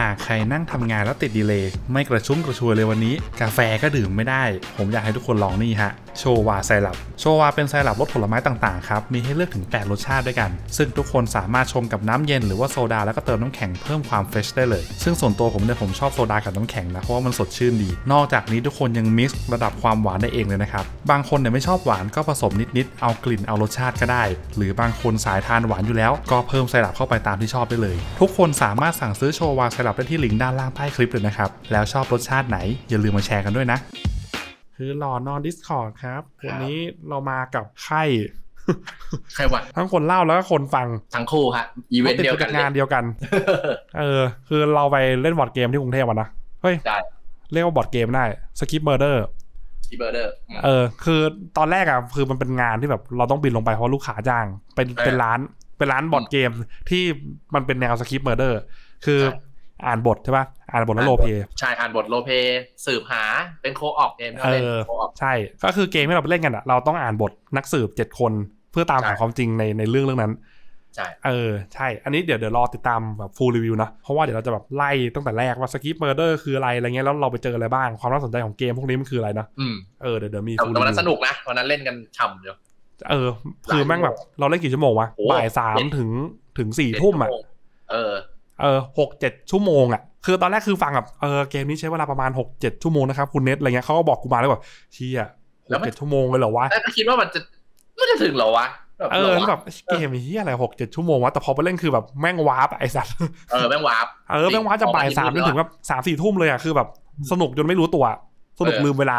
หากใครนั่งทำงานแล้วติดดีเลย์ไม่กระชุ่มกระชวยเลยวันนี้ กาแฟก็ดื่มไม่ได้ ผมอยากให้ทุกคนลองนี่ฮะโชวาไซรัปโชวาเป็นไซรัปรสผลไม้ต่างๆครับมีให้เลือกถึง 8 รสชาติด้วยกัน ซึ่งทุกคนสามารถชงกับน้ำเย็นหรือว่าโซดาแล้วก็เติมน้ำแข็งเพิ่มความเฟชได้เลย ซึ่งส่วนตัวผมเนี่ยผมชอบโซดากับน้ำแข็งนะ เพราะว่ามันสดชื่นดี นอกจากนี้ทุกคนยังมิกซ์ระดับความหวานได้เองเลยนะครับ บางคนเนี่ยไม่ชอบหวานก็ผสมนิดๆเอากลิ่นเอารสชาติก็ได้ หรือบางคนสายทานหวานอยู่แล้ว ก็เพิ่มไซรัปเข้าไปตามที่ชอบได้เลย ทุกคนสามารถสั่งซื้อโชวาไซรัปได้ที่ลิงก์ด้านล่างใต้คลิปเลยนะครับแล้วชอบรสชาติไหน อย่าลืมมาแชร์กันด้วยนะคือหล่อนอน Discord ครับวันนี้เรามากับไข่ไข่หวดทั้งคนเล่าแล้วก็คนฟัง ทั้งคู่ฮะอีเวนต์เดียวกันงานเดียวกัน เออ คือเราไปเล่นบอร์ดเกมที่กรุงเทพวันนะ เฮ้ยได้เรียกว่าบอร์ดเกมได้สกิปเมอร์เดอร์กิปเมอร์เดอร์เออ คือตอนแรกอ่ะคือมันเป็นงานที่แบบเราต้องบินลงไปเพราะลูกค้าจ้าง เป็นเป็นร้านเป็นร้านบอร์ดเกมที่มันเป็นแนวสกิปเมอร์เดอร์คืออ่านบทใช่ปะอ่านบทแล้วโลเพใช่ อ่านบทโลเพสืบหาเป็นโคออกเกมเออ ใช่ ก็คือเกมที่เราไปเล่นกันอ่ะเราต้องอ่านบทนักสืบเจ็ดคนเพื่อตามหาความจริงในในเรื่องเรื่องนั้น ใช่ เออ ใช่ อันนี้เดี๋ยวเดี๋ยวรอติดตามแบบฟูลรีวิวนะเพราะว่าเดี๋ยวเราจะแบบไล่ตั้งแต่แรกว่าสกิปเมอร์เดอร์คืออะไรอะไรเงี้ย แล้วเราไปเจออะไรบ้างความน่าสนใจของเกมพวกนี้มันคืออะไรนะ อืม เออ เดี๋ยวเดี๋ยวมีฟูลรีวิวตอนนั้นสนุกนะ ตอนนั้นเล่นกันฉ่ำเยอะเออ คือแม่งแบบ เราเล่นกี่ชั่วโมงวะ บ่ายสามถึงถึงสี่ทุ่มอ่ะเออเออหกเจ็ดชั่วโมงอะ่ะคือตอนแรกคือฟังแบบเออเกมนี้ใช้เวลาประมาณหกเจ็ดชั่วโมงนะครับคุณเน็ตอะไรเงี้ยเขาก็บอกกูมาแล้วแบบเชี่ยหกเจ็ดชั่วโมงเลยเหรอวะแล้วคิดว่ามันจะไม่จะถึงเหรอวะเออแบบเกมเฮียอะไรหกเจ็ดชั่วโมงวะแต่พอไปเล่นคือแบบแม่งวาร์ปไอสัตว์เออแม่งวาร์ปเออแม่งวาร์ปจะบ่ายสามจนถึงแบบสามสี่ทุ่มเลยอ่ะคือแบบ สนุกจนไม่รู้ตัวสนุกลืมเวลา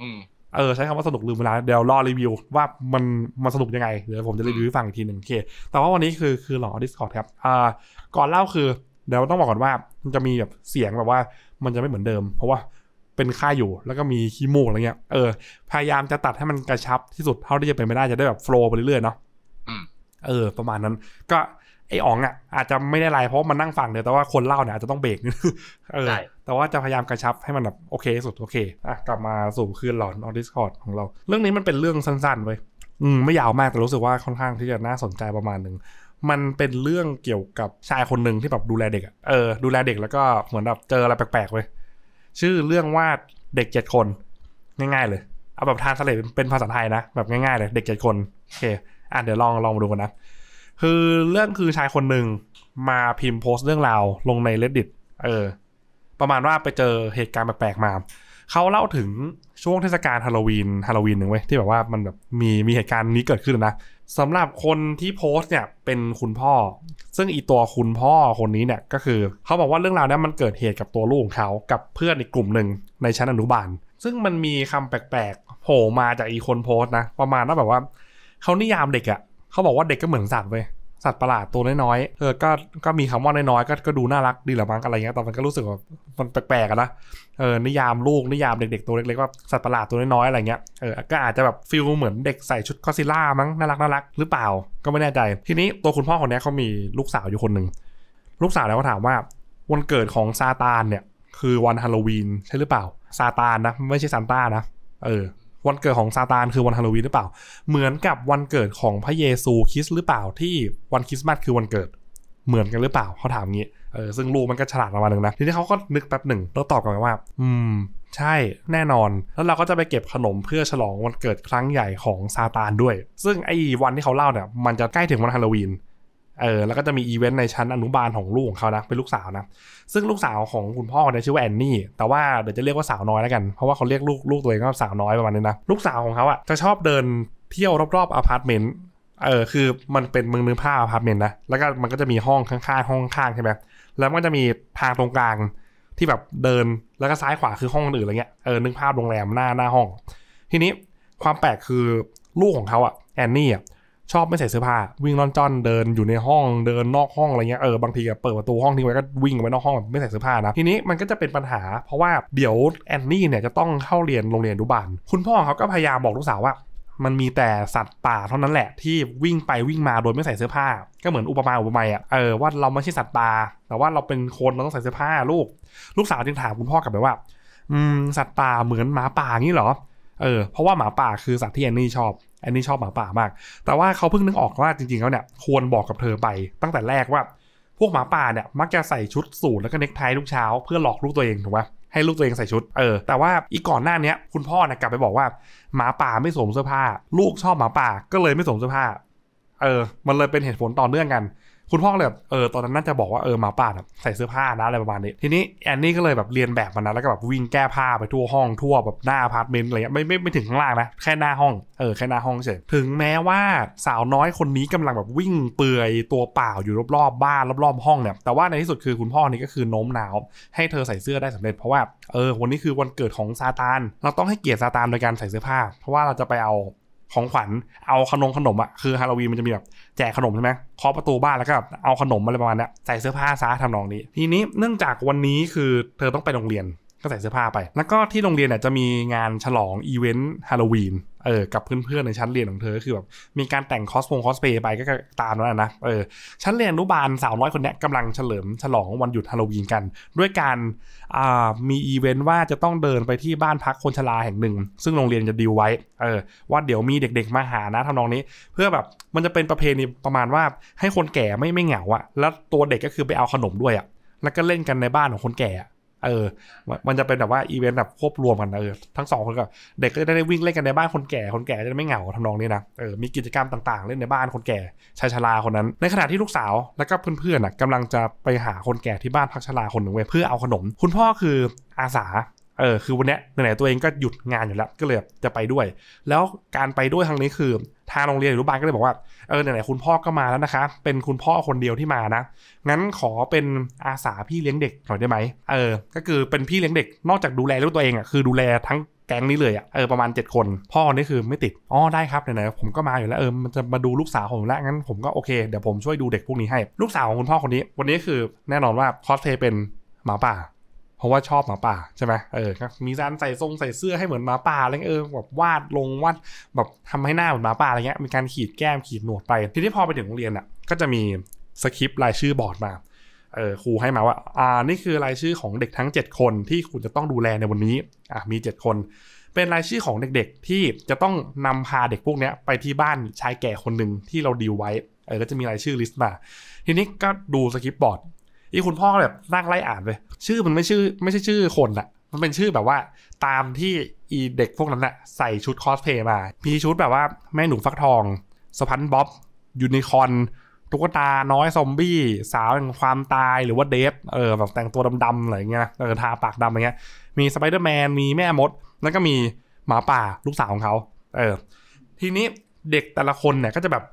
อืมเออใช้คำว่าสนุกลืมเวลาเดี๋ยวรอรีวิวว่ามันมันสนุกยังไงเดี๋ยวผมจะรีวิวให้ฟังอีกทีหนึ่งโอเค แต่ว่าวันนี้คือคือหลอ Discord ครับอ่าก่อนเล่าคือ เดี๋ยวต้องบอกก่อนว่า มันจะมีแบบเสียงแบบว่ามันจะไม่เหมือนเดิม เพราะว่าเป็นค่าอยู่แล้วก็มีขี้มูกอะไรเงี้ยเออ พยายามจะตัดให้มันกระชับที่สุดเท่าที่จะเป็นไปได้จะได้แบบโฟล์ไปเรื่อยๆเนาะเออ ประมาณนั้นก็ไออ๋องอ่ะ อาจจะไม่ได้ไรเพราะมันนั่งฟังเดียวแต่ว่าคนเล่าเนี่ยอาจจะต้องเบรกเออ แต่ว่าจะพยายามกระชับให้มันแบบโอเค สุดโอเคอ่ะกลับมาสู่คืนหลอนออดิสคอร์ดของเรา เรื่องนี้มันเป็นเรื่องสั้น ๆเว้ยอืมไม่ยาวมากแต่รู้สึกว่าค่อนข้างที่จะน่าสนใจประมาณหนึ่งมันเป็นเรื่องเกี่ยวกับชายคนหนึ่งที่แบบดูแลเด็กเออดูแลเด็กแล้วก็เหมือนแบบเจออะไรแปลกๆไว้ชื่อเรื่องว่าเด็กเจ็ดคน ง่ายๆเลยเอาแบบทานสเลเป็นภาษาไทยนะแบบง่ายๆ เลย เด็กเจ็ดคนโอเค อ่ะเดี๋ยวลองลองมาดูกันนะคือเรื่องคือชายคนหนึ่งมาพิมพ์โพสต์เรื่องราวลงใน reddit เออ ประมาณว่าไปเจอเหตุการณ์แปลกๆ มา เขาเล่าถึงช่วงเทศกาลฮาโลวีนฮาโลวีนหนึ่งเว้ยที่แบบว่ามันแบบมีมีเหตุการณ์นี้เกิดขึ้นนะสำหรับคนที่โพสต์เนี่ยเป็นคุณพ่อ ซึ่งอีตัวคุณพ่อคนนี้เนี่ย ก็คือ เขาบอกว่าเรื่องราวนี้มันเกิดเหตุกับตัวลูกของเขากับเพื่อนอีกกลุ่มหนึ่งในชั้นอนุบาล ซึ่งมันมีคำแปลกๆโผล่มาจากอีคนโพสต์นะ ประมาณว่าแบบว่าเขานิยามเด็กอะเขาบอกว่าเด็กก็เหมือนสัตว์เว้ยสัตว์ประหลาดตัวน้อยๆ เออ ก็ ก็มีคำว่าน้อยๆ ก็ ก็ดูน่ารักดีหรือมั้งอะไรเงี้ยแต่มันก็รู้สึกว่ามันแปลกๆนะเออ นิยามลูกนิยามเด็กๆ ตัวเล็กๆ ว่า สัตว์ประหลาดตัวน้อยๆ อะไรเงี้ย เออ ก็อาจจะแบบฟิลเหมือนเด็กใส่ชุดคอซิล่ามั้งน่ารักน่ารักหรือเปล่า ก็ไม่แน่ใจ ทีนี้ตัวคุณพ่อคนนี้เขามีลูกสาวอยู่คนหนึ่ง ลูกสาวแล้วก็ถามว่า วันเกิดของซาตานเนี่ย คือวันฮาโลวีนใช่หรือเปล่า ซาตานนะไม่ใช่ซานต้านะเออวันเกิดของซาตานคือวันฮาโลวีนหรือเปล่า เหมือนกับวันเกิดของพระเยซูคริสต์หรือเปล่าที่วันคริสต์มาสคือวันเกิด เหมือนกันหรือเปล่าเขาถามงี้เออซึ่งลูมันก็ฉลาดประมาณนึงนะทีนี้เขาก็นึกแป๊บหนึ่งแล้วตอบกลับมาว่า อืม ใช่แน่นอนแล้วเราก็จะไปเก็บขนมเพื่อฉลองวันเกิดครั้งใหญ่ของซาตานด้วย ซึ่งไอ้วันที่เขาเล่าเนี่ยมันจะใกล้ถึงวันฮาโลวีนเออแล้วก็จะมีอีเวนต์ในชั้นอนุบาลของลูกของเขานะเป็นลูกสาวนะซึ่งลูกสาวของคุณพ่อเนี่ยชื่อว่าแอนนี่แต่ว่าเดี๋ยวจะเรียกว่าสาวน้อยแล้วกัน เพราะว่าเขาเรียกลูกลูกตัวเองว่าสาวน้อยประมาณนี้นะลูกสาวของเขาอ่ะจะชอบเดินเที่ยวรอบๆอพาร์ตเมนต์เออคือมันเป็นเมืองนึงผ้าอพาร์ตเมนต์นะแล้วก็มันก็จะมีห้องข้างๆห้องข้างใช่ไหมแล้วมันก็จะมีทางตรงกลางที่แบบเดินแล้วก็ซ้ายขวาคือห้องอื่นอะไรเงี้ยเออนึกภาพโรงแรมหน้าหน้าห้อง ทีนี้ความแปลกคือลูกของเขาอ่ะแอนนี่อ่ะชอบไม่ใส่เสื้อผ้า วิ่งล่อนจ้อนเดินอยู่ในห้องเดินนอกห้องอะไรเงี้ยเออบางทีก็เปิดประตูห้องทิ้งไว้ก็วิ่งไปนอกห้องแบบไม่ใส่เสื้อผ้านะทีนี้มันก็จะเป็นปัญหา เพราะว่าเดี๋ยวแอนนี่เนี่ยจะต้องเข้าเรียนโรงเรียนดุบานคุณพ่อเขาก็พยายามบอกลูกสาวว่า มันมีแต่สัตว์ป่าเท่านั้นแหละ ที่วิ่งไปวิ่งมาโดยไม่ใส่เสื้อผ้า ก็เหมือนอุปมาอุปไมยอ่ะเออว่าเราไม่ใช่สัตว์ป่าแต่ว่าเราเป็นคนเราต้องใส่เสื้อผ้าลูก ลูกสาวจึงถามคุณพ่อกลับไปว่า อืมสัตว์ป่าเหมือนหมาป่างี้เหรอเออ เพราะว่าหมาป่าคือสัตว์ที่แอนนี่ชอบอันนี้ชอบหมาป่ามาก แต่ว่าเขาเพิ่งนึกออกว่าจริงๆ แล้วเนี่ยควรบอกกับเธอไป ตั้งแต่แรกว่า พวกหมาป่าเนี่ย มักจะใส่ชุดสูทแล้วก็เน็กไททุกเช้าเพื่อหลอกลูกตัวเองถูกไหมให้ลูกตัวเองใส่ชุดเออแต่ว่าอีกก่อนหน้านี้คุณพ่อนะกลับไปบอกว่า หมาป่าไม่สวมเสื้อผ้า ลูกชอบหมาป่าก็เลยไม่สวมเสื้อผ้าเออมันเลยเป็นเหตุผลต่อเนื่องกันคุณพ่อเลยแบบเออตอนนั้นน่าจะบอกว่าเออมาป่าใส่เสื้อผ้านะอะไรประมาณนี้ ทีนี้แอนนี่ก็เลยแบบเรียนแบบมันนะแล้วก็แบบวิ่งแก้ผ้าไปทั่วห้องทั่วแบบหน้าอพาร์ตเมนต์อะไรเงี้ยไม่ไม่ไม่ถึงข้างล่างนะแค่หน้าห้องเออแค่หน้าห้องเฉยถึงแม้ว่าสาวน้อยคนนี้กำลังแบบวิ่งเปื่อยตัวเปล่าอยู่รอบๆบ้านรอบๆห้องเนี่ยแต่ว่าในที่สุดคือคุณพ่อนี่ก็คือโน้มน้าว ให้เธอใส่เสื้อได้สำเร็จเพราะว่าเออวันนี้คือวันเกิดของซาตาน เราต้องให้เกียรติซาตานโดยการใส่เสื้อผ้าเพราะว่าเราจะไปเอาของขวัญเอาขนมขนมอะคือฮาโลวีนมันจะมีแบบแจกขนมใช่ไหมเคาะประตูบ้านแล้วก็เอาขนมอะไรประมาณนี้ใส่เสื้อผ้าซะทำนองนี้ ทีนี้เนื่องจากวันนี้คือเธอต้องไปโรงเรียน ก็ใส่เสื้อผ้าไป แล้วก็ที่โรงเรียนเนี่ยจะมีงานฉลองอีเวนต์ฮาโลวีนเออ กับเพื่อนๆในชั้นเรียนของเธอคือแบบมีการแต่งคอสพงคอสเพย์ไปก็ตามนั้นนะเออชั้นเรียนรุบาลสาวน้อยคนนี้กำลังเฉลิมฉลองวันหยุดฮาโลวีนกัน ด้วยการอ่ามีอีเวนต์ว่าจะต้องเดินไปที่บ้านพักคนชราแห่งหนึ่ง ซึ่งโรงเรียนจะดีลไว้เออว่าเดี๋ยวมีเด็กๆมาหานะทำนองนี้เพื่อแบบมันจะเป็นประเพณีประมาณว่าให้คนแก่ไม่ไม่เหงาอะแล้วตัวเด็กก็คือไปเอาขนมด้วยอะแล้วก็เล่นกันในบ้านของคนแก่เออ มันจะเป็นแบบว่าอีเวนต์แบบควบรวมกันเออทั้งสองคนก็เด็กก็จะได้วิ่งเล่นกันในบ้านคนแก่ คนแก่จะไม่เหงาทำนองนี้นะเออมีกิจกรรมต่างๆ เล่นในบ้านคนแก่ชายชราคนนั้น ในขณะที่ลูกสาวแล้วก็เพื่อนๆอ่ะกำลังจะไปหาคนแก่ที่บ้านพักชราคนหนึ่งเว้ยเพื่อเอาขนม คุณพ่อคืออาสาเออคือวันนี้ไหนๆตัวเองก็หยุดงานอยู่แล้ว ก็เลยจะไปด้วย แล้วการไปด้วยครั้งนี้คือทางโรงเรียนหรือบ้านก็เลยบอกว่าเออไหนๆคุณพ่อก็มาแล้วนะคะ เป็นคุณพ่อคนเดียวที่มานะงั้นขอเป็นอาสาพี่เลี้ยงเด็กหน่อยได้ไหมเออ ก็คือเป็นพี่เลี้ยงเด็กนอกจากดูแลลูกตัวเองอ่ะคือ ดูแลทั้งแก๊งนี้เลยอะ่ะเออประมาณ7คนพ่อนี่คือไม่ติดอ๋อได้ครับไหนๆผมก็มาอยู่แล้วเออมันจะมาดูลูกสาวผมแล้วงั้นผมก็โอเคเดี๋ยวผมช่วยดูเด็กพวกนี้ให้ลูกสาวของคุณพ่อคนนี้ วันนี้คือแน่นอนว่าคอสเทเป็นหมาป่าเพราะว่าชอบหมาป่าใช่ไหมเออมีการใส่ทรงใส่เสื้อให้เหมือนหมาป่าอะไรเออแบบวาดลงวาดแบบทำให้หน้าเหมือนหมาป่าอะไรเงี้ยมีการขีดแก้มขีดหนวดไปทีนี้พอไปถึงโรงเรียนอ่ะก็จะมีสคริปต์รายชื่อบอร์ดมาเออครูให้มาว่าอ่านี่คือรายชื่อของเด็กทั้ง 7 คนที่คุณจะต้องดูแลในวันนี้อ่ะมี 7 คน เป็นรายชื่อของเด็กๆ ที่จะต้องนำพาเด็กพวกนี้ไปที่บ้านชายแก่คนหนึ่งที่เราดีลไว้เออก็จะมีรายชื่อลิสต์มาทีนี้ก็ดูสคริปต์บอร์ดอีคุณพ่อแบบนั่งไล่อ่านเลย ชื่อมันไม่ชื่อไม่ใช่ชื่อคนอะมันเป็นชื่อแบบว่าตามที่อีเด็กพวกนั้นอะใส่ชุดคอสเพย์มา มีชุดแบบว่าแม่หนูฟักทอง สพันบ๊อบยูนิคอนตุ๊กตาน้อยซอมบี้ สาวแห่งความตายหรือว่าเดฟเออแบบแต่งตัวดำๆอะไรเงี้ยเออทาปากดำอะไรเงี้ยมีสไปเดอร์แมนมีแม่มด แล้วก็มีหมาป่า ลูกสาวของเขาเออทีนี้เด็กแต่ละคนเนี่ยก็จะแบบ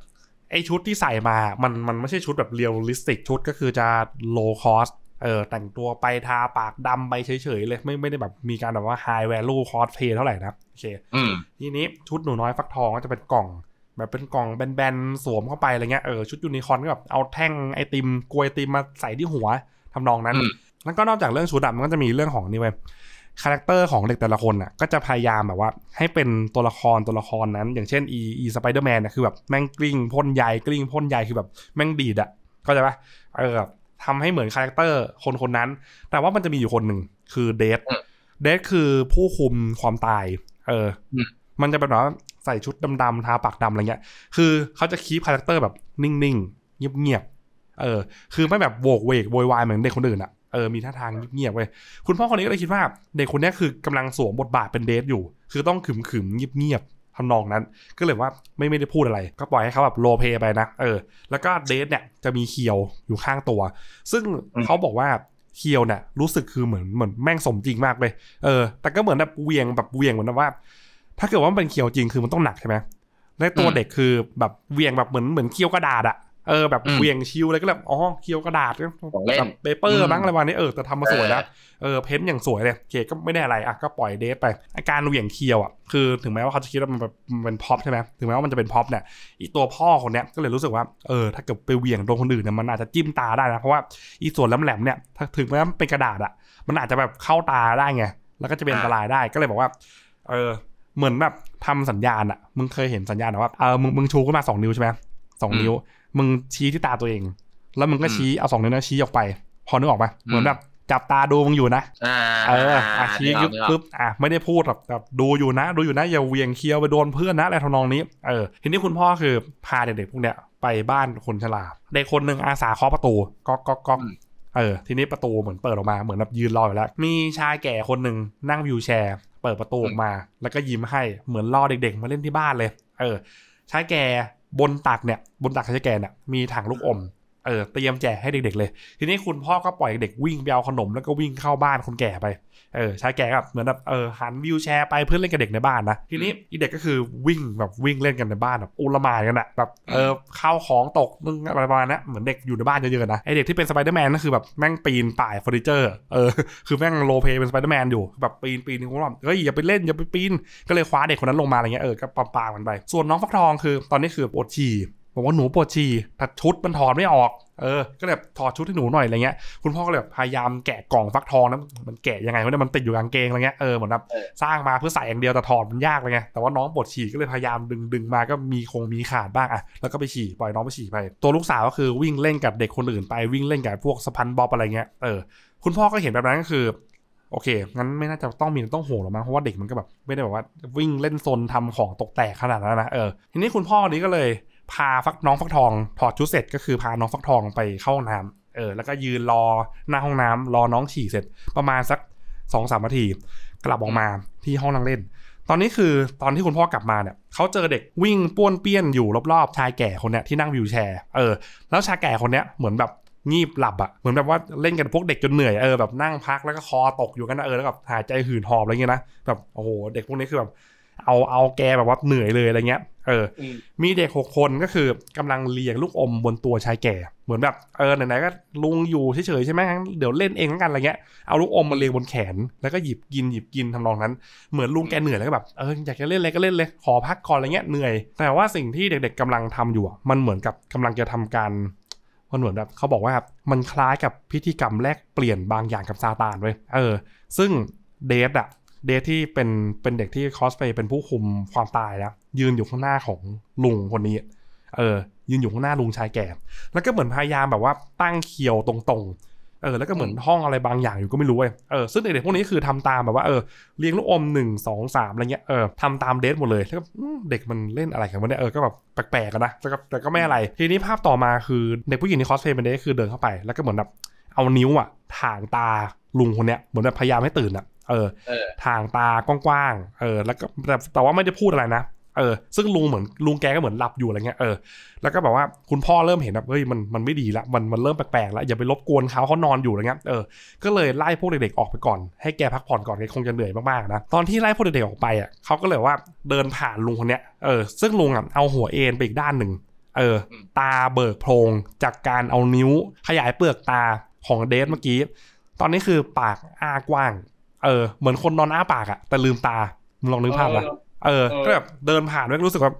ไอชุดที่ใส่มา มัน มันไม่ใช่ชุดแบบเรียลลิสติก ชุดก็คือจะโลคอสเออ แต่งตัวไปทาปากดำไปเฉย ๆ เลย ไม่ ไม่ได้แบบ มีการแบบว่า high value cost p a เท่าไหร่นะ โอเคทีนี้ชุดหนูน้อยฟักทองก็จะเป็นกล่อง แบบเป็นกล่องแบน ๆ สวมเข้าไปอะไรเงี้ย เออ ชุดยูนิคอนก็แบบเอาแท่งไอติมกลวยไอติมมาใส่ที่หัวทำนองนั้น แล้วก็นอกจากเรื่องชุดดำมันก็จะมีเรื่องของนี่เว้ยคาแรคเตอร์ของเด็กแต่ละคนน่ะ ก็จะพยายามแบบว่า ให้เป็นตัวละครตัวละครนั้น อย่างเช่นอีอีสไปเดอร์แมนเนี่ยคือแบบแม่งกลิ้งพ่นใหญ่กลิ้งพ่นใหญ่คือแบบ แม่งดีดอ่ะเข้าใจปะเออทำให้เหมือนคาแรคเตอร์คนคนนั้น แต่ว่ามันจะมีอยู่คนหนึ่งคือเดทเดทคือผู้คุมความตายเออมันจะเป็นแบบใส่ชุดดำๆทาปากดำอะไรเงี้ย คือเขาจะคีบคาแรคเตอร์แบบนิ่งๆเงียบๆเออ คือไม่แบบโวกเวกโวยวายเหมือนเด็กคนอื่นอะเออ มีท่าทางเงียบๆเว้ยคุณพ่อคนนี้ก็เลยคิดว่า เด็กคนนี้คือกำลังสวมบทบาทเป็นเดทอยู่ คือต้องขึมขึมเงียบๆทำนองนั้น ก็เลยว่าไม่ไม่ได้พูดอะไร ก็ปล่อยให้เขาแบบโลเพไปนะ เออ แล้วก็เดทเนี่ย จะมีเคียวอยู่ข้างตัว ซึ่งเขาบอกว่าเคียวเนี่ยรู้สึกคือเหมือนเหมือนแม่งสมจริงมากเลย เออ แต่ก็เหมือนแบบเวียงแบบเวียงเหมือนว่า ถ้าเกิดว่ามันเป็นเคียวจริงคือมันต้องหนักใช่ไหมในตัวเด็กคือแบบเวียงแบบเหมือนเหมือนเคียวกระดาษอะเออแบบเวียงชิวอะไรก็แบบอ๋อเคียวกระดาษแบบเปเปอร์บ้างอะไรวันนี้เออแต่ทำมาสวยแล้วเออเพ้นอย่างสวยเลยเคก็ไม่ได้อะไรอ่ะก็ปล่อยเดฟไปอาการเหวี่ยงเคียวอ่ะคือถึงแม้ว่าเขาจะคิดว่ามันเป็นพ็อปใช่ไหมถึงแม้ว่ามันจะเป็นพ็อปเนี่ยอีตัวพ่อคนเนี้ยก็เลยรู้สึกว่าเออถ้าเกิดไปเหวี่ยงโดนคนอื่นเนี่ยมันอาจจะจิ้มตาได้นะเพราะว่าอีส่วนแหลมๆเนี่ยถ้าถึงแม้ว่าเป็นกระดาษอ่ะมันอาจจะแบบเข้าตาได้ไงแล้วก็จะเป็นอันตรายได้ก็เลยบอกว่า เออเหมือนแบบทำสัญญาณอ่ะมึงเคยเห็นสัญญาณหรอว่าเออมึงมึงชูขึ้นมาสองนิ้วใช่ไหมสองนิ้วมึงชี้ที่ตาตัวเอง แล้วมึงก็ชี้เอาสองนิ้วนะชี้ออกไป พอนึกออกไหมเหมือนแบบจับตาดูมึงอยู่นะเออชี้ยุบปึ๊บอ่ะไม่ได้พูดแบบแบบดูอยู่นะ ดูอยู่นะอย่าเวียงเคี้ยวไปโดนเพื่อนนะอะไรทำนองนี้ เออทีนี้คุณพ่อคือพาเด็กๆพวกเนี้ยไปบ้านคนชราเด็กคนหนึ่งอาสาเคาะประตูก๊อกก๊อกเออ ทีนี้ประตูเหมือนเปิดออกมาเหมือนแบบยืนรออยู่แล้วมีชายแก่คนหนึ่งนั่งวิวแชร์เปิดประตูออกมา แล้วก็ยิ้มให้เหมือนรอเด็ก ๆ มาเล่นที่บ้านเลย เออชายแก่บนตักเนี่ยบนตักขชแกนเนี่ยมีถังลูกอมเออเตรียมแจกให้เด็กๆเลย ทีนี้คุณพ่อก็ปล่อยเด็กวิ่งไปเอาขนมแล้วก็วิ่งเข้าบ้านคนแก่ไปเออชายแก่ก็เหมือนแบบเออหันวิวแชร์ไปเพื่อนเล่นกับเด็กในบ้านนะทีนี้ อีเด็กก็คือวิ่งแบบวิ่งเล่นกันในบ้านแบบอุลมานกันอะแบบเออเข้าของตกนึงอะไรประมาณนั้นเหมือนเด็กอยู่ในบ้านเยอะๆนะไอเด็กที่เป็นสไปเดอร์แมนก็คือแบบแม่งปีนป่ายเฟอร์นิเจอร์เออคือแม่งโลเปเป็นสไปเดอร์แมนอยู่แบบปีนปีนนุงม่าแบกเฮ้ยอย่าไปเล่นอย่าไปปีนก็เลยคว้าเด็กคนนั้นลงมาอะไรเงี้ยเออก็ปามปามันไป ส่วนน้องฟักทองคือตอนนี้คือปวดฉี่บอกว่าหนูปวดฉี่ถตดชุดมันถอดไม่ออก เออ ก็แบบถอดชุดให้หนูหน่อยอะไรเงี้ย คุณพ่อก็แบบพยายามแกะกล่องฟักทองนะ มันแกะยังไงาะเนี่ยมันติดอยู่กางเกงอะไรเงี้ย เออเหมือนแบบสร้างมาเพื่อใส่อย่างเดียวแต่ถอดมันยากเลยไง แต่ว่าน้องปวดฉี่ก็เลยพยายามดึงดึงมาก็มีคงมีขาดบ้างอ่ะ แล้วก็ไปฉี่ปล่อยน้องไปฉี่ไป ตัวลูกสาวก็คือวิ่งเล่นกับเด็กคนอื่นไปวิ่งเล่นกับพวกสะพันบอบอะไรเงี้ย เออ คุณพ่อก็เห็นแบบนั้นก็คือ โอเค งั้นไม่น่าจะต้องมีต้องโหหรอกมั้งเพราะว่าเด็กมันก็แบบไม่ได้แบบว่า วิ่งเล่นซนทำของตกแตกขนาดนั้นนะเออทีนี้คุณพ่อนี้ก็เลยพาฟักน้องฟักทองถอดชุดเสร็จ ก็คือพาน้องฟักทองไปเข้าห้องน้ำเออแล้วก็ยืนรอหน้าห้องน้ำรอน้องฉี่เสร็จประมาณสักสองสามนาทีกลับออกมาที่ห้องนั่งเล่น ตอนนี้คือตอนที่คุณพ่อกลับมาเนี่ยเขาเจอเด็กวิ่งป้วนเปี้ยนอยู่รอบๆชายแก่คนเนี้ยที่นั่งวิวแชร์เออ แล้วชายแก่คนเนี้ยเหมือนแบบงีบหลับอะ่ะเหมือนแบบว่าเล่นกันพวกเด็กจนเหนื่อยเออแบบนั่งพักแล้วก็คอตกอยู่กันนะเออแล้วแบบหายใจหืดหอบอะไรเงี้ยนะแบบโอ้โหเด็กพวกนี้คือแบบเอาเอาแกแบบว่าเหนื่อยเลยอะไรเงี้ย เออ มีเด็กหกคนก็คือกำลังเลี้ยงลูกอมบนตัวชายแก่ เหมือนแบบ เออไหนๆก็ลุงอยู่เฉยๆใช่ไหมเดี๋ยวเล่นเองกันอะไรเงี้ย เอาลูกอมมาเลี้ยงบนแขน แล้วก็หยิบกินหยิบกินทำนองนั้น เหมือนลุงแกเหนื่อยแล้วก็แบบเอออยากจะเล่นอะไรก็เล่นเลย ขอพักก่อนอะไรเงี้ยเหนื่อย แต่ว่าสิ่งที่เด็ก ๆกำลังทำอยู่ มันเหมือนกับกำลังจะทำการมันเหมือนแบบเขาบอกว่ามันคล้ายกับพิธีกรรมแลกเปลี่ยนบางอย่างกับซาตานเว้ยเออ ซึ่งเดทอะเดทที่เป็นเป็นเด็กที่คอสเพย์เป็นผู้คุมความตายแล้วยืนอยู่ข้างหน้าของลุงคนนี้เออยืนอยู่ข้างหน้าลุงชายแก่แล้วก็เหมือนพยายามแบบว่าตั้งเคียวตรงๆเออแล้วก็เหมือนห้องอะไรบางอย่างอยู่ก็ไม่รู้เว้ยเออซึ่งเด็กๆพวกนี้คือทำตามแบบว่าเออเลี้ยงลูกอมหนึ่งสองสามอะไรเงี้ยเออทำตามเดทหมดเลยแล้วก็เด็กมันเล่นอะไรกันวะเนี่ยเออก็แบบแปลกๆกันนะแต่ก็แต่ก็ไม่อะไรทีนี้ภาพต่อมาคือเด็กผู้หญิงในคอสเพย์เป็นเดทคือเดินเข้าไป แล้วก็เหมือนแบบเอานิ้วอ่ะถ่างตาลุงคนเนี้ยเหมือนแบบพยายามให้ตื่นอ่ะเออ ทางตากว้างๆเออ แล้วก็แต่ว่าไม่ได้พูดอะไรนะ เออ ซึ่งลุงเหมือนลุงแกก็เหมือนหลับอยู่อะไรเงี้ย เออ แล้วก็แบบว่าคุณพ่อเริ่มเห็นแบบเฮ้ย มัน มันไม่ดีละ มัน มันเริ่มแปลกๆแล้วอย่าไปรบกวนเขาเขานอนอยู่อะไรเงี้ยเออ ก็เลยไล่พวกเด็กๆออกไปก่อน ให้แกพักผ่อนก่อนแกคงจะเหนื่อยมากๆนะ ตอนที่ไล่พวกเด็กๆออกไปอ่ะเขาก็เลยว่าเดินผ่านลุงคนเนี้ย เออ ซึ่งลุงอ่ะเอาหัวเอ็นไปอีกด้านหนึ่งเออ ตาเบิกโพรงจากการเอานิ้วขยายเปลือกตาของเดซเมื่อกี้ ตอนนี้คือปากอ้ากว้างเออเหมือนคนนอนอ้าปากอะแต่ลืมตามลองนึกภาพนะเออ ก็แบบเดินผ่านแล้วรู้สึกว่า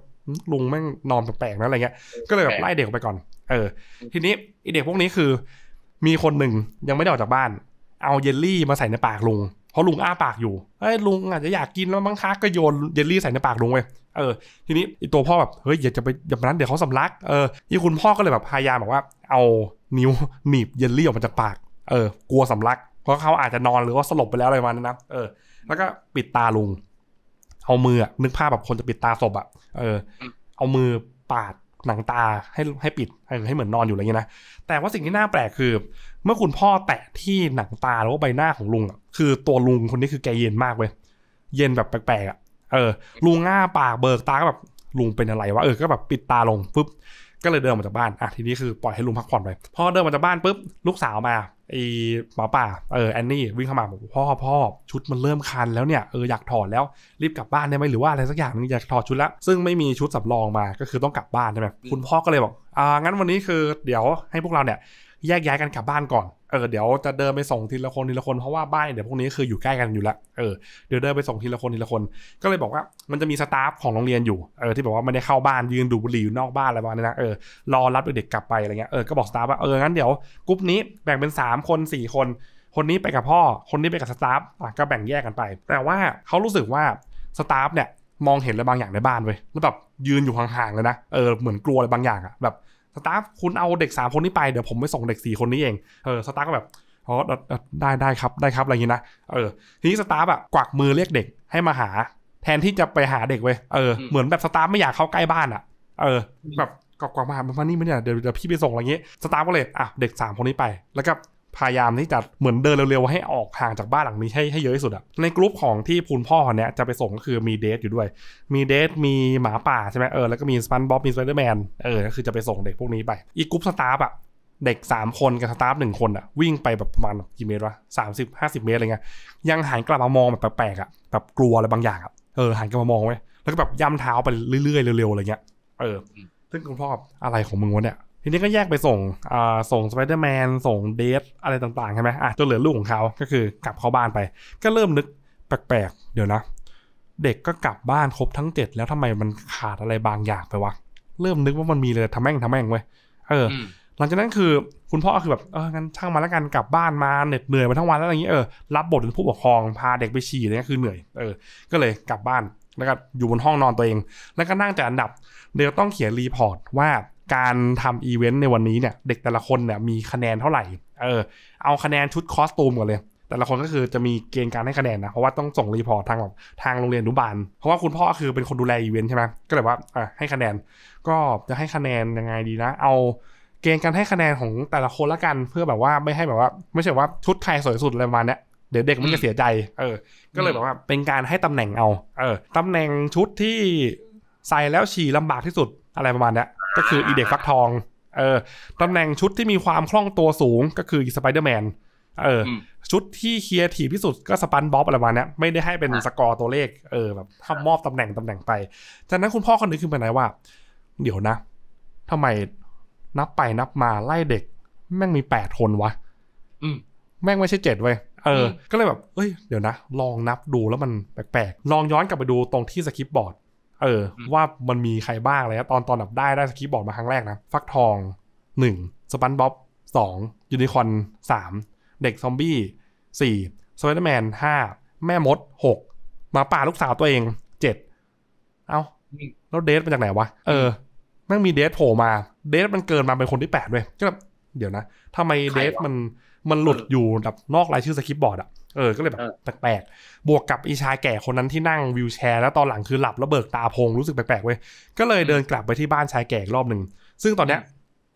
ลุงแม่งนอนแปลกๆนะอะไรเงี้ย ก็เลยแบบไล่เด็กไปก่อน เออ ทีนี้ไอเด็กพวกนี้คือ มีคนหนึ่งยังไม่ได้ออกจากบ้านเอาเยลลี่มาใส่ในปากลุง เพราะลุงอ้าปากอยู่เอ้ยลุงอาจจะอยากกินแล้วมั้งคะก็โยนเยลลี่ใส่ในปากลุงไปเออทีนี้ไอตัวพ่อแบบเฮ้ยอย่าจะไปอย่านั้นเดี๋ยวเขาสำลัก เออที่คุณพ่อก็เลยแบบพยายามบอกว่า เอานิ้วหนีบเยลลี่ออกมาจากปากเออกลัวสำลักพราะเขาอาจจะนอนหรือว่าสลบไปแล้วอะไรมานะเออแล้วก็ปิดตาลุงเอามือนึกภาพแบบคนจะปิดตาศพอ่ะเออเอามือปาดหนังตาให้ให้ปิดให้เหมือนนอนอยู่อะไรเงี้ยนะแต่ว่าสิ่งที่น่าแปลกคือ เมื่อคุณพ่อแตะที่หนังตาแล้วก็ใบหน้าของลุงอ่ะคือ ตัวลุงคนนี้คือแกเย็นมากเว้ยเย็นแบบแปลกๆอ่ะเออ ลุงง่าปากเบิกตาก็แบบลุงเป็นอะไรวะเออก็แบบปิดตาลงปุ๊บ ก็เลยเดินออกมาจากบ้านอ่ะทีนี้คือปล่อยให้ลุงพักผ่อนไปพอเดินออกมาจากบ้านปุ๊บ ลูกสาวมาไอหมาป่าเออแอนนี่วิ่งเข้ามาบอกพ่อพ่อชุดมันเริ่มคันแล้วเนี่ยเอออยากถอดแล้วรีบกลับบ้านได้ไหมหรือว่าอะไรสักอย่างนึงอยากถอดชุดละซึ่งไม่มีชุดสำรองมาก็คือต้องกลับบ้านใช่ไหมคุณพ่อก็เลยบอกอ่างั้นวันนี้คือเดี๋ยวให้พวกเราเนี่ยแยกย้ายกันกลับบ้านก่อน เออ เดี๋ยวจะเดินไปส่งทีละคนทีละคนเพราะว่าบ้านเดี๋ยวพวกนี้คืออยู่ใกล้กันอยู่ละเออ เดี๋ยวเดินไปส่งทีละคนทีละคน ก็เลยบอกว่ามันจะมีสตาฟของโรงเรียนอยู่ เออ ที่บอกว่าไม่ได้เข้าบ้านยืนดูบุหรี่อยู่นอกบ้านอะไรประมาณนี้นะ เออ รอรับเด็กกลับไปอะไรเงี้ย เออ ก็บอกสตาฟว่า เออ งั้นเดี๋ยวกลุ่มนี้แบ่งเป็น3คน4คน คนนี้ไปกับพ่อ คนนี้ไปกับสตาฟ อ่ะ ก็แบ่งแยกกันไป แต่ว่าเขารู้สึกว่าสตาฟเนี่ยมองเห็นอะไรบางอย่างในบ้านเว้ยแล้วแบบยืนอยู่ห่างๆเลยนะ เออเหมือนกลัวอะไรบางอย่างอะแบบสตาฟคุณเอาเด็กสามคนนี้ไปเดี๋ยวผมไปส่งเด็กสี่คนนี้เอง เออสตาฟก็แบบอ๋อได้ได้ครับได้ครับอะไรอย่างนี้นะเออทีนี้สตาฟอะกวักมือเรียกเด็ก ให้มาหาแทนที่จะไปหาเด็กเว้ยเออเหมือนแบบสตาฟไม่อยากเข้าใกล้บ้านอะเออ แบบกวักมาหามานี่มาเนี่ยเดี๋ยวเดี๋ยวพี่ไปส่งอะไรเงี้ยสตาฟก็เลยอ่ะเด็กสามคนนี้ไปแล้วก็พยายามที่จะเหมือนเดินเร็วๆให้ออกห่างจากบ้านหลังนี้ให้ให้เยอะที่สุดอะในกลุ่มของที่คุณพ่อเนนี้จะไปส่งก็คือมีเดทอยู่ด้วย มีเดทมีหมาป่าใช่ไหมเออแล้วก็มีสปันบ๊อบมีสไปเดอร์แมนเออก็คือจะไปส่งเด็กพวกนี้ไป อีกกลุ่มสตาร์บอะเด็ก 3 คนกับสตาฟหนึ่งคนอะวิ่งไปแบบประมาณกี่เมตรวะสามสิบห้าสิบเมตรอะไรเงี้ยยังหันกลับมามองแบบแปลกๆอะแบบกลัวอะไรบางอย่างอะเออหันกลับมามองไว้แล้วก็แบบย่ำเท้าไปเรื่อยๆ เร็วๆอะไรเงี้ยเออ ซึ่งคุณพ่ออะไรของมึงวะเนี่ยทีนี้ก็แยกไปส่งอ่าส่งสไปเดอร์แมนส่งเดซอะไรต่างๆใช่ไหมอ่ะจนเหลือลูกของเขาก็คือกลับเข้าบ้านไป ก็เริ่มนึกแปลกๆ เดี๋ยวนะ เด็กก็กลับบ้านครบทั้งเจ็ดแล้วทำไมมันขาดอะไรบางอย่างไปวะเริ่มนึกว่ามันมีเลยทำแม่งทำแม่งเว้ยเออ หลังจากนั้นคือคุณพ่อคือแบบเอองั้นช่างมาแล้วกันกลับบ้านมา เหน็ดเหนื่อยมาทั้งวันแล้วอย่างนี้เออรับบทเป็นผู้ปกครองพาเด็กไปฉี่อะไรเงี้ยคือเหนื่อยเออ ก็เลยกลับบ้านแล้วก็อยู่บนห้องนอนตัวเอง แล้วก็นั่งจัดอันดับ เดี๋ยวต้องเขียนรีพอร์ตว่าการทำอีเวนต์ในวันนี้เนี่ย เด็กแต่ละคนเนี่ยมีคะแนนเท่าไหร่ เออ เอาคะแนนชุดคอสตูมก่อนเลย แต่ละคนก็คือจะมีเกณฑ์การให้คะแนนนะ เพราะว่าต้องส่งรีพอร์ต ทางแบบทางโรงเรียนอนุบาลเพราะว่าคุณพ่อคือเป็นคนดูแลอีเวนต์ใช่ไหมก็เลยว่าอ่ะให้คะแนน ก็จะให้คะแนนยังไงดีนะ เอา เกณฑ์การให้คะแนนของแต่ละคนละกัน เพื่อแบบว่าไม่ให้แบบว่าไม่ใช่ว่าชุดใครสวยสุดอะไรประมาณเนี้ยเดี๋ยวเด็กมันจะเสียใจ เออ ก็เลยแบบว่าเป็นการให้ตำแหน่งเอา เออตำแหน่งชุดที่ใส่แล้วฉี่ลำบากที่สุดอะไรประมาณนี้ก็คืออีเด็กฟักทอง เออ ตำแหน่งชุดที่มีความคล่องตัวสูงก็คือสไปเดอร์แมน เออ ชุดที่เคียร์ทีที่สุดก็สปันบ๊อบอะไรมาเนี้ย ไม่ได้ให้เป็นสกอร์ตัวเลข เออ แบบมอบตำแหน่งตำแหน่งไปจากนั้นคุณพ่อคนนึงขึ้นมไหนว่า เดี๋ยวนะ ทำไมนับไปนับมาไล่เด็ก แม่งมีแปดคนวะแม่งไม่ใช่เจ็ดเว้ย เออ ก็เลยแบบ เอ้ย เดี๋ยวนะลองนับดูแล้วมันแปลกๆ ลองย้อนกลับไปดูตรงที่สคริปต์บอร์ดเออว่ามันมีใครบ้างอะไรตอนตอนแบบได้ได้สกีิปบอร์ดมาครั้งแรกนะ ฟักทองหนึ่งสปันบ๊อบสองยูนิคอนสามเด็กซอมบี้สี่สไปเดอร์แมนห้าแม่มดหกมาป่าลูกสาวตัวเองเจ็ดเอ้าแล้วเดทมาจากไหนวะ เออแม่งมีเดทโผล่มาเดทมันเกินมาเป็นคนที่แปดเว้ยก็แบบเดี๋ยวนะทำไมเดทมันมันหลุดอยู่แบบนอกรายชื่อสคริปต์บอร์ดอะเออก็เลยแบบแปลกๆ บวกกับอีชายแก่คนนั้นที่นั่งวิวแชร์ แล้วตอนหลังคือหลับแล้วเบิกตาพงรู้สึกแปลกๆเว้ย ก็เลยเดินกลับไปที่บ้านชายแก่รอบหนึ่งซึ่งตอนเนี้ย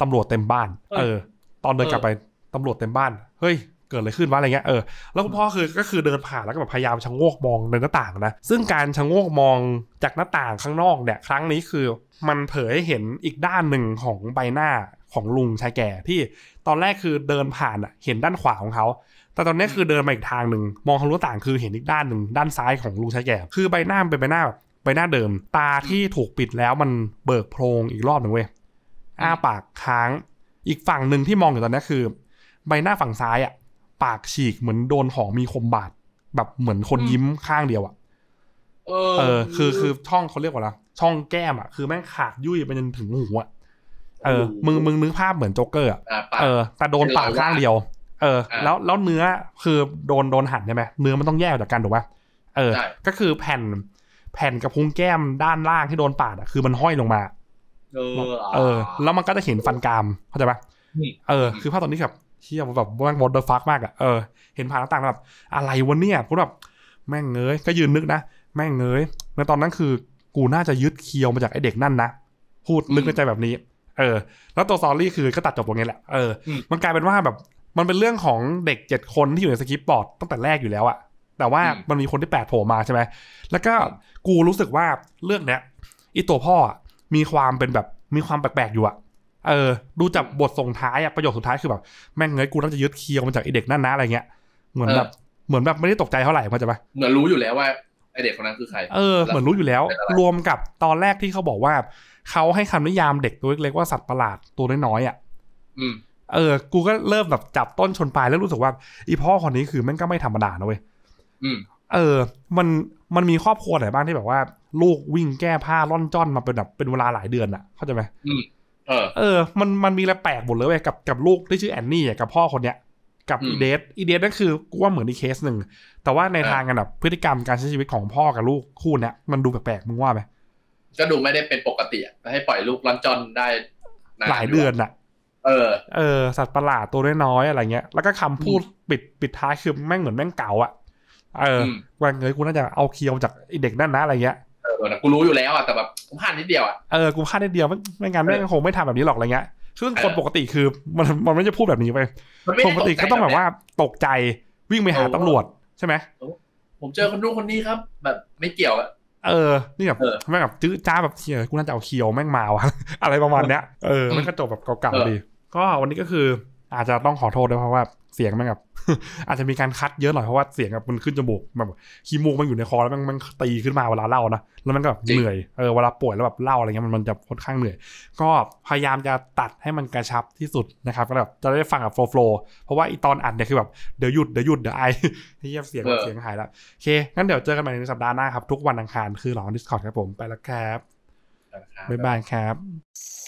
ตำรวจเต็มบ้าน เออ ตอนเดินกลับไปตำรวจเต็มบ้าน เฮ้ย เกิดอะไรขึ้นวะอะไรเงี้ย เออ แล้วคุณพ่อคือก็คือเดินผ่านแล้วก็แบบพยายามชะโงกมองในหน้าต่างนะ ซึ่งการชะโงกมองจากหน้าต่างข้างนอกเนี่ยครั้งนี้คือ มันเผยให้เห็นอีกด้านหนึ่งของใบหน้าของลุงชายแก่ที่ ตอนแรกคือเดินผ่านอ่ะเห็นด้านขวาของเขาแต่ตอนนี้คือเดินมาอีกทางหนึ่งมองทะลุต่างคือเห็นอีกด้านหนึ่งด้านซ้ายของลุงชายแก่คือใบหน้าเป็นใบหน้าแบบใบหน้าเดิม ตาที่ถูกปิดแล้วมันเบิกโพรงอีกรอบหนึ่งเว้ยอ้าปากค้าง อีกฝั่งหนึ่งที่มองอยู่ตอนนี้คือ ใบหน้าฝั่งซ้ายอ่ะ ปากฉีกเหมือนโดนของมีคมบาดแบบเหมือนคนยิ้มข้างเดียวอ่ะเออคือคือช่องเขาเรียกว่าอะไรช่องแก้มอ่ะคือแม่งขาดยุ่ยไปจนถึงหูอ่ะเออมึงมึงนึกภาพเหมือนโจ๊กเกอร์อ่ะเออแต่โดนปากข้างเดียวเออ แล้วแล้วเนื้อคือโดนโดนหั่นใช่ไหมเนื้อมันต้องแยกออกจากกันถูกไ่มเออ ก็คือแผ่นแผ่นกระพุ้งแก้มด้านล่างที่โดนปาดอ่ะคือมันห้อยลงมา เออเออแล้วมันก็จะเห็นฟันกรามเข้าใจป่ะเออคือภาพตอนนี้แบบเที่ยแบบแม่งวอเตอร์ฟักมากอ่ะเออเห็นผ่านต่างแบบ อะไรวะเนี่ยกูแบบแม่งเงยก็ยืนนึกนะ แม่งเงยในตอนนั้นคือกูน่าจะยึดเคียวมาจากไอเด็กนั่นนะพูดลึกในใจแบบนี้ เออ แล้วตัวซอรี่คือก็ตัดจบตรงนี้แหละเออมันกลายเป็นว่าแบบมันเป็นเรื่องของเด็กเจ็ดคนที่อยู่ในสคริปต์บอร์ดตั้งแต่แรกอยู่แล้วอะแต่ว่ามันมีคนที่แปดโผล่มาใช่ไหมแล้วก็กูรู้สึกว่าเรื่องเนี้ยอีตัวพ่อมีความเป็นแบบมีความแปลกๆ อยู่อะเออ ดูจากบทส่งท้ายอะประโยคสุดท้ายคือแบบแม่งเงยกูต้องจะยึดเคียวมาจากไอเด็กนั่นนะอะไรเงี้ย เหมือนแบบ เหมือนแบบไม่ได้ตกใจเท่าไหร่มาจะปมเหมือนรู้อยู่แล้วว่า ไอเด็กคนนั้นคือใครเออเหมือนรู้อยู่แล้ว รวมกับตอนแรกที่เขาบอกว่าเขาให้คำนิยามเด็กตัวเล็กๆว่าสัตว์ประหลาดตัวน้อยๆอ่ะเออ กูก็เริ่มแบบจับต้นชนปลายแล้วรู้สึกว่า อีพ่อคนนี้คือแม่งก็ไม่ธรรมดานะเว้ยเออ มันมันมีครอบครัวไหนบ้างที่แบบว่า ลูกวิ่งแก้ผ้าล่อนจ้อนมาเป็นแบบเป็นเวลาหลายเดือนอะเข้าใจไหมเออเออ มันมันมีอะไรแปลกหมดเลยเว้ยกับกับลูกที่ชื่อแอนนี่กับพ่อคนเนี้ยกับอีเดทอีเดทนั่นคือกูว่าเหมือนอีเคสหนึ่งแต่ว่าในทางกันแบบพฤติกรรมการใช้ชีวิตของพ่อกับลูกคู่เนี้ยมันดูแปลกๆมึงว่าไหมก็ดูไม่ได้เป็นปกติให้ปล่อยลูกล่อนจ้อนได้หลายเดือนอ่ะเออเออ สัตว์ประหลาดตัวน้อยอะไรเงี้ย แล้วก็คำพูดปิดปิดท้ายคือแม่งเหมือนแม่งเก่าอ่ะ เออวันเงยกูน่าจะเอาเคียวจากเด็กนั่นนะอะไรเงี้ย เออกูรู้อยู่แล้วอ่ะแต่แบบกูพลาดนิดเดียวอ่ะ เออ กูพลาดนิดเดียวไม่งั้นแม่งคงไม่ทำแบบนี้หรอกอะไรเงี้ย ซึ่งคนปกติคือมันมันไม่จะพูดแบบนี้ไปคนปกติก็ต้องแบบว่าตกใจวิ่งไปหาตำรวจใช่ไหม ผมเจอคนนู้นคนนี้ครับ แบบไม่เกี่ยวอะเออนี่แบบแม่งแบบจื้อจ้าแบบเชียกูน่าจะเอาเคียวแม่งมาวะอะไรประมาณเนี้ยเออมันก็จบแบบเก่าๆดี ก็วันนี้ก็คืออาจจะต้องขอโทษด้วยเพราะว่าเสียงมันแบบอาจจะมีการคัดเยอะหน่อยเพราะว่าเสียงแบบมันขึ้นจมูกแบบขี้มูกมันอยู่ในคอแล้วมันมันตีขึ้นมาเวลาเล่านะแล้วมันก็แบบเหนื่อยเออเวลาป่วยแล้วแบบเล่าอะไรเงี้ยมันมันจะค่อนข้างเหนื่อยก็พยายามจะตัดให้มันกระชับที่สุดนะครับก็แบบจะได้ฟังแบบโฟล์โฟล์เพราะว่าอีตอนอัดเนี่ยคือแบบเดี๋ยวหยุดเดี๋ยวหยุดเดี๋ยวไอที่เสียงเสียงหายแล้วโอเคงั้นเดี๋ยวเจอกันใหม่ในสัปดาห์หน้าครับ ทุกวันอังคารคือหลองดิสคอร์ดครับผมไปแล้วครับบ๊ายบายครับ